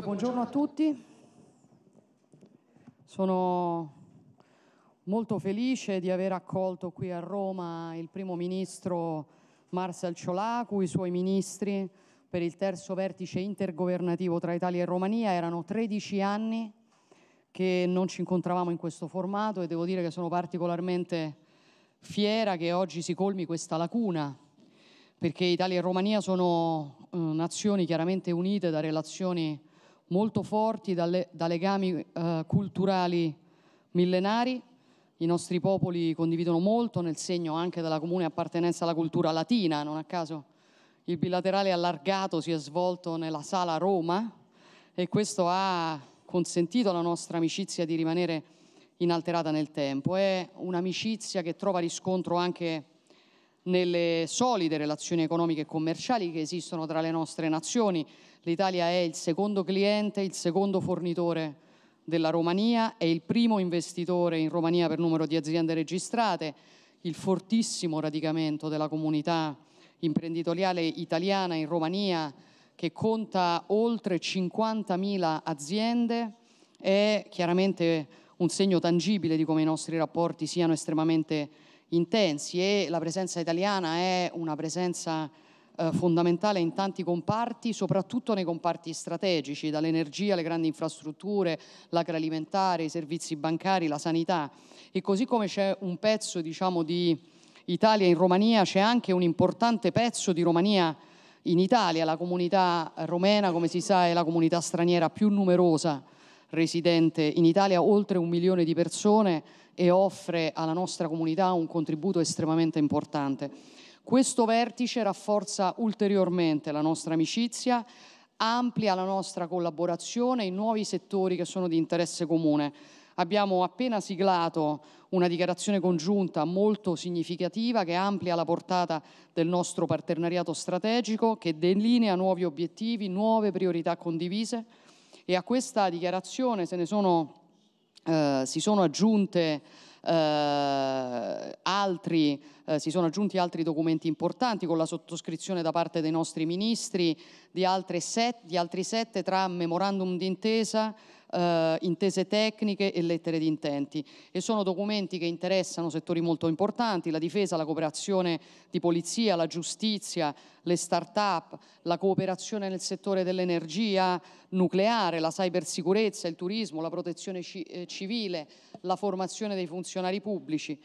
Buongiorno a tutti, sono molto felice di aver accolto qui a Roma il primo ministro Marcel Ciolacu, i suoi ministri per il terzo vertice intergovernativo tra Italia e Romania, erano 13 anni che non ci incontravamo in questo formato e devo dire che sono particolarmente fiera che oggi si colmi questa lacuna perché Italia e Romania sono eh, nazioni chiaramente unite da relazioni molto forti dalle, da legami eh, culturali millenari. I nostri popoli condividono molto nel segno anche della comune appartenenza alla cultura latina, non a caso il bilaterale allargato si è svolto nella sala Roma e questo ha consentito alla nostra amicizia di rimanere inalterata nel tempo. È un'amicizia che trova riscontro anche nelle solide relazioni economiche e commerciali che esistono tra le nostre nazioni, L'Italia è il secondo cliente, il secondo fornitore della Romania, è il primo investitore in Romania per numero di aziende registrate, il fortissimo radicamento della comunità imprenditoriale italiana in Romania che conta oltre 50.000 aziende è chiaramente un segno tangibile di come i nostri rapporti siano estremamente intensi e la presenza italiana è una presenza eh, fondamentale in tanti comparti, soprattutto nei comparti strategici, dall'energia alle grandi infrastrutture, l'agroalimentare, i servizi bancari, la sanità. E così come c'è un pezzo diciamo, di Italia in Romania, c'è anche un importante pezzo di Romania in Italia. La comunità romena, come si sa, è la comunità straniera più numerosa residente in Italia, oltre un milione di persone e offre alla nostra comunità un contributo estremamente importante. Questo vertice rafforza ulteriormente la nostra amicizia, amplia la nostra collaborazione in nuovi settori che sono di interesse comune. Abbiamo appena siglato una dichiarazione congiunta molto significativa che amplia la portata del nostro partenariato strategico, che delinea nuovi obiettivi, nuove priorità condivise e a questa dichiarazione se ne sono eh, si sono aggiunte eh, altri, eh, si sono aggiunti altri documenti importanti con la sottoscrizione da parte dei nostri ministri di, set, di altri sette tra memorandum d'intesa, eh, intese tecniche e lettere di intenti e sono documenti che interessano settori molto importanti, la difesa, la cooperazione di polizia, la giustizia, le start-up, la cooperazione nel settore dell'energia nucleare, la cybersicurezza, il turismo, la protezione ci eh, civile, la formazione dei funzionari pubblici.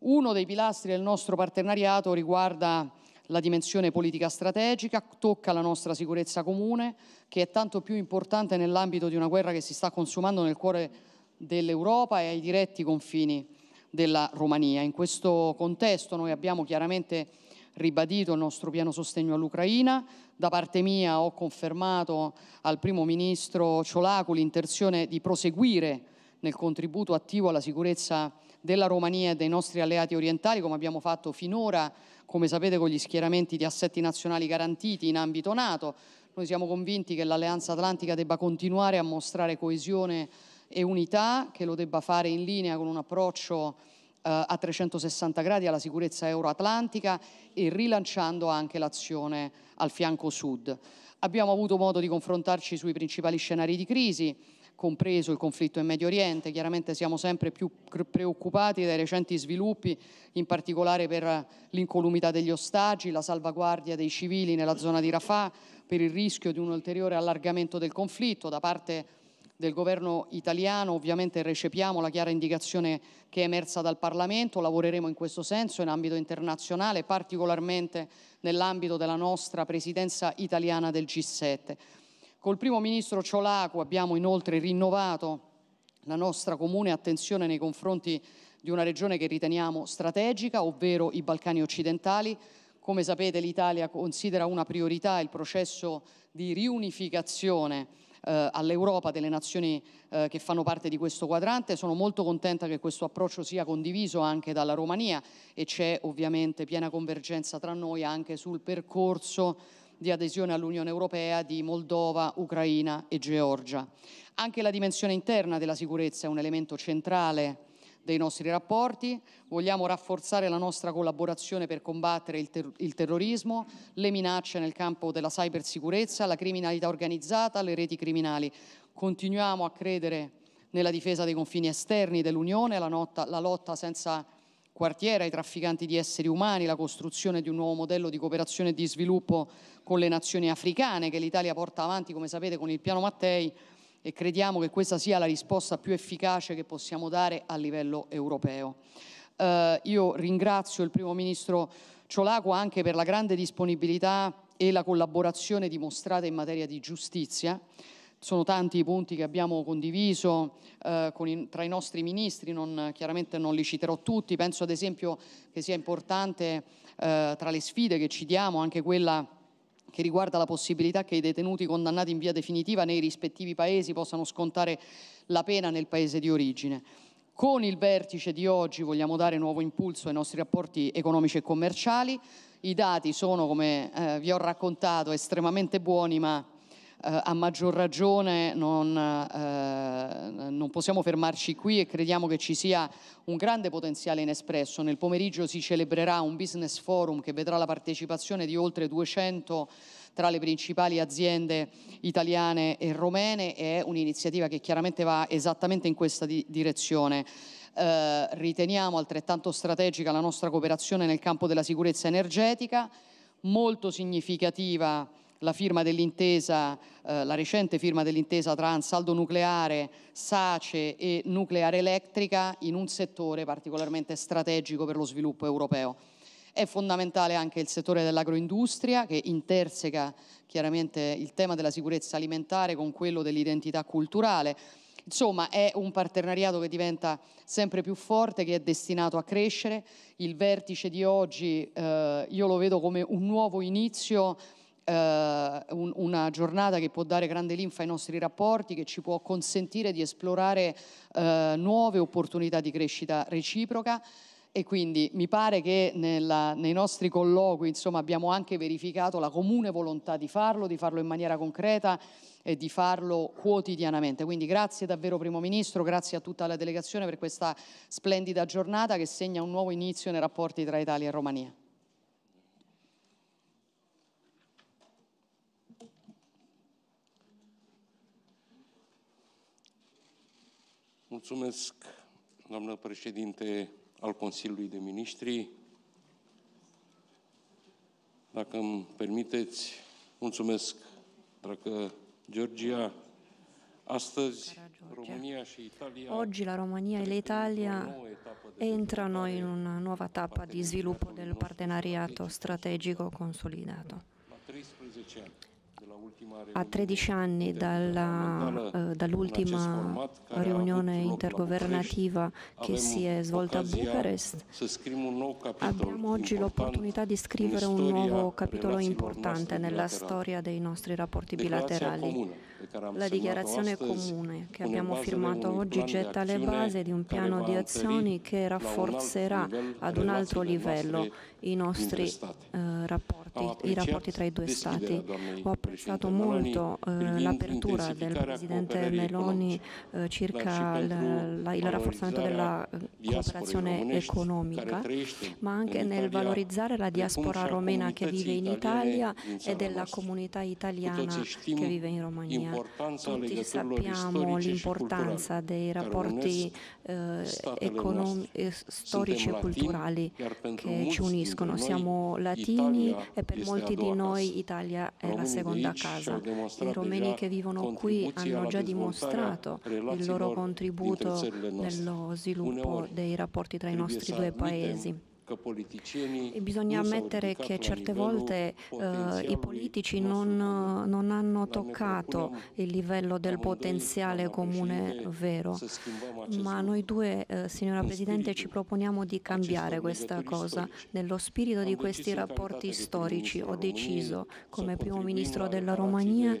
Uno dei pilastri del nostro partenariato riguarda la dimensione politica strategica, tocca la nostra sicurezza comune, che è tanto più importante nell'ambito di una guerra che si sta consumando nel cuore dell'Europa e ai diretti confini della Romania. In questo contesto noi abbiamo chiaramente ribadito il nostro pieno sostegno all'Ucraina. Da parte mia ho confermato al primo ministro Ciolacu l'intenzione di proseguire nel contributo attivo alla sicurezza della Romania e dei nostri alleati orientali, come abbiamo fatto finora, come sapete, con gli schieramenti di assetti nazionali garantiti in ambito NATO. Noi siamo convinti che l'Alleanza Atlantica debba continuare a mostrare coesione e unità, che lo debba fare in linea con un approccio eh, a 360 gradi alla sicurezza euroatlantica e rilanciando anche l'azione al fianco sud. Abbiamo avuto modo di confrontarci sui principali scenari di crisi, compreso il conflitto in Medio Oriente. Chiaramente siamo sempre più preoccupati dai recenti sviluppi, in particolare per l'incolumità degli ostaggi, la salvaguardia dei civili nella zona di Rafah, per il rischio di un ulteriore allargamento del conflitto da parte del governo italiano. Ovviamente recepiamo la chiara indicazione che è emersa dal Parlamento, lavoreremo in questo senso in ambito internazionale, particolarmente nell'ambito della nostra presidenza italiana del G7. Col primo ministro Ciolacu abbiamo inoltre rinnovato la nostra comune attenzione nei confronti di una regione che riteniamo strategica, ovvero i Balcani occidentali. Come sapete l'Italia considera una priorità il processo di riunificazione eh, all'Europa delle nazioni eh, che fanno parte di questo quadrante. Sono molto contenta che questo approccio sia condiviso anche dalla Romania e c'è ovviamente piena convergenza tra noi anche sul percorso di adesione all'Unione Europea di Moldova, Ucraina e Georgia. Anche la dimensione interna della sicurezza è un elemento centrale dei nostri rapporti, vogliamo rafforzare la nostra collaborazione per combattere il, ter il, terrorismo, le minacce nel campo della cybersicurezza, la criminalità organizzata, le reti criminali. Continuiamo a credere nella difesa dei confini esterni dell'Unione, la, la lotta senza quartiere ai trafficanti di esseri umani, la costruzione di un nuovo modello di cooperazione e di sviluppo con le nazioni africane che l'Italia porta avanti, come sapete, con il piano Mattei e crediamo che questa sia la risposta più efficace che possiamo dare a livello europeo. Eh, io ringrazio il Primo Ministro Ciolaco anche per la grande disponibilità e la collaborazione dimostrata in materia di giustizia sono tanti i punti che abbiamo condiviso eh, con i, tra i nostri ministri, non, chiaramente non li citerò tutti, penso ad esempio che sia importante eh, tra le sfide che ci diamo anche quella che riguarda la possibilità che i detenuti condannati in via definitiva nei rispettivi paesi possano scontare la pena nel paese di origine. Con il vertice di oggi vogliamo dare nuovo impulso ai nostri rapporti economici e commerciali. I dati sono, come eh, vi ho raccontato, estremamente buoni, ma eh, a maggior ragione non, eh, non, possiamo fermarci qui e crediamo che ci sia un grande potenziale inespresso. Nel pomeriggio si celebrerà un business forum che vedrà la partecipazione di oltre 200 tra le principali aziende italiane e romene e è un'iniziativa che chiaramente va esattamente in questa di direzione. Eh, riteniamo altrettanto strategica la nostra cooperazione nel campo della sicurezza energetica, molto significativa la, firma eh, la recente firma dell'intesa tra saldo Nucleare, Sace e Nucleare Elettrica in un settore particolarmente strategico per lo sviluppo europeo. È fondamentale anche il settore dell'agroindustria che interseca chiaramente il tema della sicurezza alimentare con quello dell'identità culturale. Insomma, è un partenariato che diventa sempre più forte, che è destinato a crescere. Il vertice di oggi eh, io lo vedo come un nuovo inizio eh, un, una giornata che può dare grande linfa ai nostri rapporti, che ci può consentire di esplorare eh, nuove opportunità di crescita reciproca e quindi mi pare che nella, nei nostri colloqui insomma, abbiamo anche verificato la comune volontà di farlo, di farlo in maniera concreta e di farlo quotidianamente. Quindi grazie davvero Primo Ministro, grazie a tutta la delegazione per questa splendida giornata che segna un nuovo inizio nei rapporti tra Italia e Romania. Mulțumesc, doamnă președinte al Consiliului de Ministri. Dacă îmi permiteți, mulțumesc, dragă Georgia. Astăzi, România și Italia... Oggi la România e l'Italia entra noi în una nuova tappa di sviluppo del partenariato strategico consolidato. a 13 anni dalla, eh, dall'ultima riunione intergovernativa che si è svolta a Bucarest, abbiamo oggi l'opportunità di scrivere un nuovo capitolo importante nella storia dei nostri rapporti bilaterali la dichiarazione comune che abbiamo firmato oggi getta le basi di un piano di azioni che rafforzerà ad un altro livello i nostri eh, rapporti, i rapporti tra i due Stati. Ho apprezzato molto eh, l'apertura del Presidente Meloni eh, circa l, la, il rafforzamento della eh, cooperazione economica, ma anche nel valorizzare la diaspora romena che vive in Italia e della comunità italiana che vive in Romania. Romania. Tutti sappiamo l'importanza dei rapporti eh, storici e culturali che ci uniscono. Siamo latini e per molti di noi Italia è la seconda casa. I romeni che vivono qui hanno già dimostrato il loro contributo nello sviluppo dei rapporti tra i nostri due paesi. E bisogna ammettere che certe volte eh, i politici non, non, hanno toccato il livello del potenziale comune vero, ma noi due, eh, signora Presidente, ci proponiamo di cambiare questa cosa. Nello spirito di questi rapporti storici ho deciso, come primo ministro della Romania,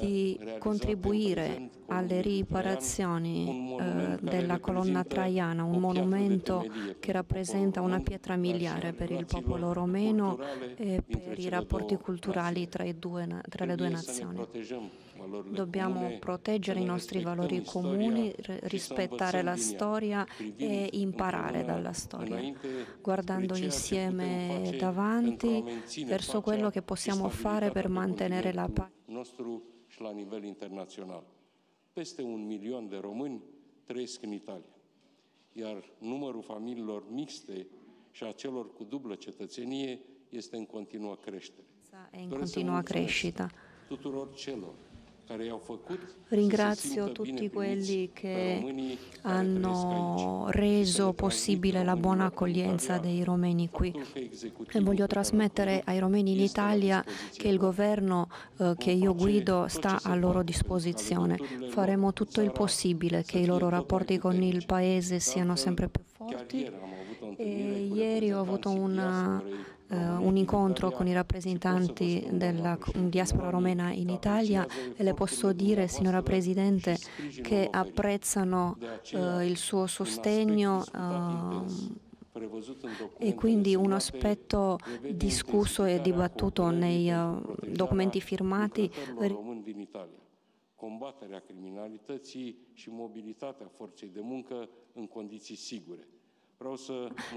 di contribuire alle riparazioni eh, della colonna traiana, un monumento che rappresenta una pietra miliare per il popolo romeno e per i rapporti culturali tra, due, tra le due nazioni. Dobbiamo proteggere i nostri valori comuni, rispettare la storia e imparare dalla storia, guardando insieme davanti verso quello che possiamo fare per mantenere la pace. nostru și la nivel internațional. Peste un milion de români trăiesc în Italia, iar numărul familiilor mixte și a celor cu dublă cetățenie este în continuă creștere. În continuă creștere. Da. Tuturor celor Ringrazio tutti quelli che hanno reso possibile la buona accoglienza dei romeni qui. E voglio trasmettere ai romeni in Italia che il governo eh, che io guido sta a loro disposizione. Faremo tutto il possibile che i loro rapporti con il Paese siano sempre più rapporti e ieri ho avuto una, uh, un eh, incontro con i rappresentanti della diaspora romena in Italia e le posso dire, signora Presidente, che apprezzano uh, il suo sostegno. Uh, e quindi un aspetto discusso e dibattuto nei eh, documenti firmati combaterea criminalității și mobilitatea forței de muncă în condiții sigure.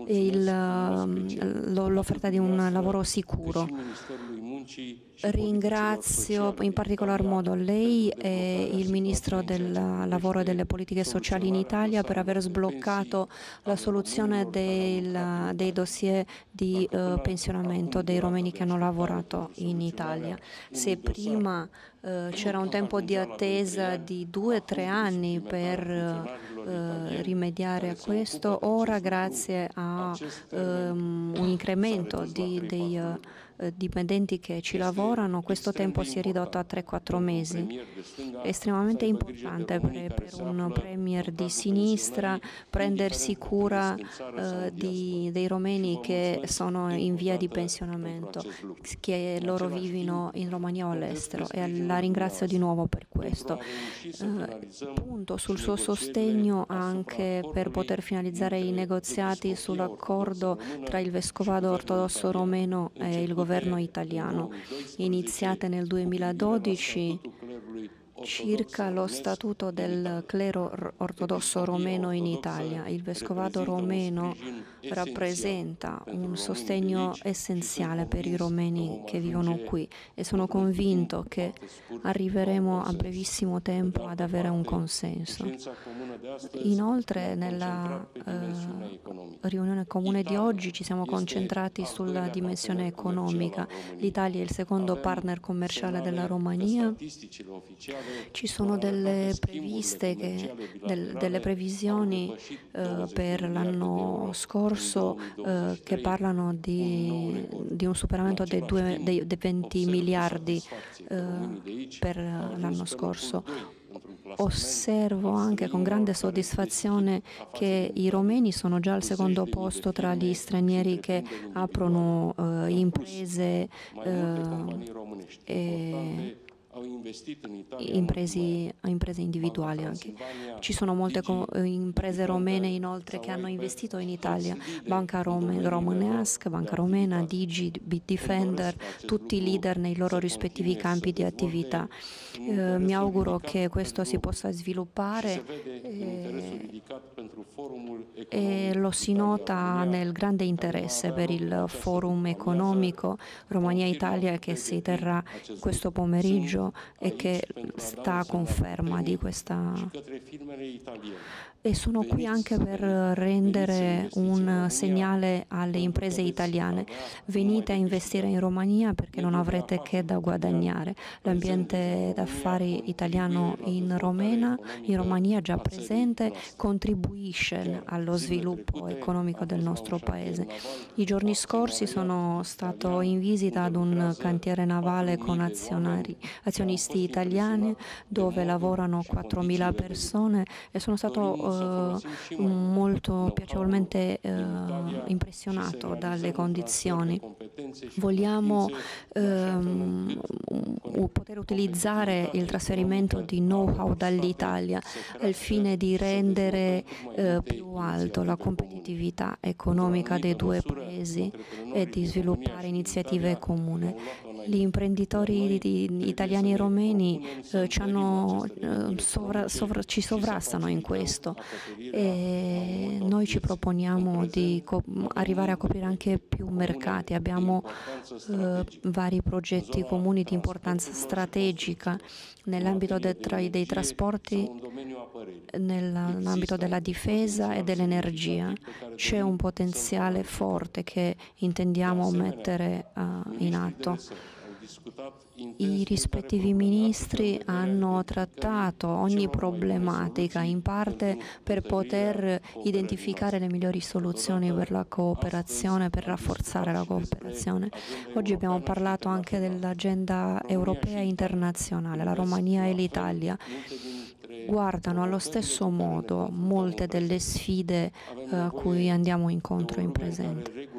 Eh, il, ehm, l'offerta di un lavoro sicuro. Ringrazio in particolar modo lei e il Ministro del Lavoro e delle Politiche Sociali in Italia per aver sbloccato la soluzione del, dei dossier di uh, pensionamento dei romeni che hanno lavorato in Italia. Se prima uh, c'era un tempo di attesa di due o tre anni per uh, eh, rimediare a questo ora grazie a um, un incremento di, dei eh, dipendenti che ci lavorano, questo tempo si è ridotto a 3-4 mesi. È estremamente importante per, un premier di sinistra prendersi cura eh, di, dei romeni che sono in via di pensionamento, che loro vivono in Romania o all'estero e la ringrazio di nuovo per questo. Eh, punto sul suo sostegno anche per poter finalizzare i negoziati sull'accordo tra il Vescovado ortodosso romeno e il governo governo italiano, iniziate nel 2012 circa lo statuto del clero ortodosso romeno in Italia. Il vescovado romeno rappresenta un sostegno essenziale per i romeni che vivono qui e sono convinto che arriveremo a brevissimo tempo ad avere un consenso. Inoltre nella eh, riunione comune di oggi ci siamo concentrati sulla dimensione economica. L'Italia è il secondo partner commerciale della Romania ci sono delle, che, del, delle previsioni eh, per l'anno scorso eh, che parlano di, di, un superamento dei, due, dei, dei 20 miliardi eh, per l'anno scorso. Osservo anche con grande soddisfazione che i romeni sono già al secondo posto tra gli stranieri che aprono eh, imprese eh, e imprese, imprese individuali anche. Ci sono molte imprese romene inoltre che hanno investito in Italia, Banca Rom- Romanesca, Banca Romena, Digi, Bitdefender, tutti i leader nei loro rispettivi campi di attività. Eh, mi auguro che questo si possa sviluppare e, e lo si nota nel grande interesse per il forum economico Romania-Italia che si terrà questo pomeriggio e che sta a conferma di questa e sono qui anche per eh, rendere un segnale alle imprese italiane. Venite a investire in Romania perché non avrete che da guadagnare. L'ambiente d'affari ecco, italiano in, Romena, ecco, in Romania già presente contribuisce allo sviluppo economico del nostro paese. I giorni scorsi sono stato in visita ad un cantiere navale con azionisti italiani dove lavorano 4.000 persone e sono stato eh, molto piacevolmente eh, impressionato dalle condizioni. Vogliamo ehm, poter utilizzare il trasferimento di know-how dall'Italia al fine di rendere eh, più alto la competitività economica dei due paesi e di sviluppare iniziative comune. Gli imprenditori italiani e romeni eh, ci, hanno, eh, sovra, sovra, ci, sovrastano in questo e noi ci proponiamo di arrivare a coprire anche più mercati. Abbiamo eh, vari progetti comuni di importanza strategica nell'ambito dei, tra dei trasporti, nell'ambito della difesa e dell'energia. C'è un potenziale forte che intendiamo mettere uh, in atto. I rispettivi ministri hanno trattato ogni problematica in parte per poter identificare le migliori soluzioni per la cooperazione, per rafforzare la cooperazione. Oggi abbiamo parlato anche dell'agenda europea e internazionale, la Romania e l'Italia guardano allo stesso modo molte delle sfide eh, a cui andiamo incontro in presente.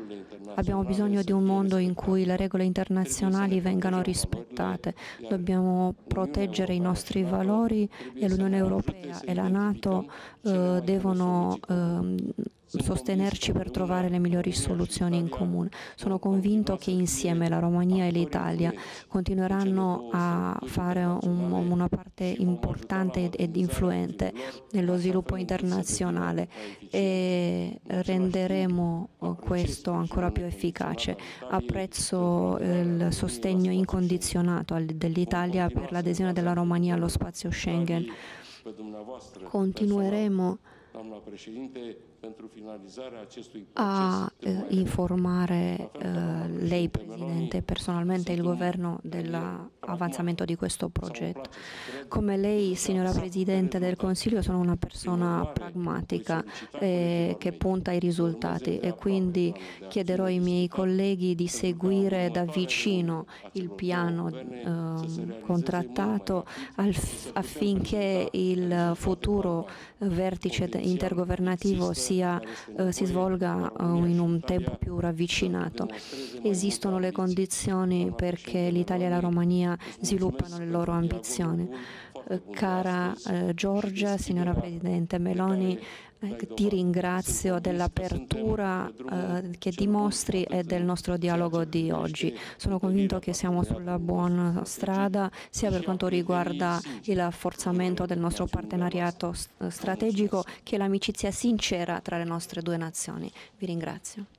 Abbiamo bisogno di un mondo in cui le regole internazionali vengano rispettate, dobbiamo proteggere i nostri valori e l'Unione Europea e la Nato eh, devono eh, sostenerci per trovare le migliori soluzioni in comune. Sono convinto che insieme la Romania e l'Italia continueranno a fare un, una parte importante ed influente nello sviluppo internazionale e renderemo questo ancora più efficace. Apprezzo il sostegno incondizionato dell'Italia per l'adesione della Romania allo spazio Schengen. Continueremo pentru finalizarea acestui proces. eh, informare eh, lei, Presidente, personalmente il governo dell'avanzamento di questo progetto. Come lei, signora Presidente del Consiglio, sono una persona pragmatica eh, che punta ai risultati e quindi chiederò ai miei colleghi di seguire da vicino il piano ehm, contrattato affinché il futuro vertice intergovernativo sia, eh, si svolga eh, in un un tempo più ravvicinato. Esistono le condizioni perché l'Italia e la Romania sviluppano le loro ambizioni. Eh, cara eh, Giorgia, signora Presidente Meloni, Ecco, ti ringrazio dell'apertura eh, che dimostri e del nostro dialogo di oggi. Sono convinto che siamo sulla buona strada sia per quanto riguarda il rafforzamento del nostro partenariato strategico che l'amicizia sincera tra le nostre due nazioni. Vi ringrazio.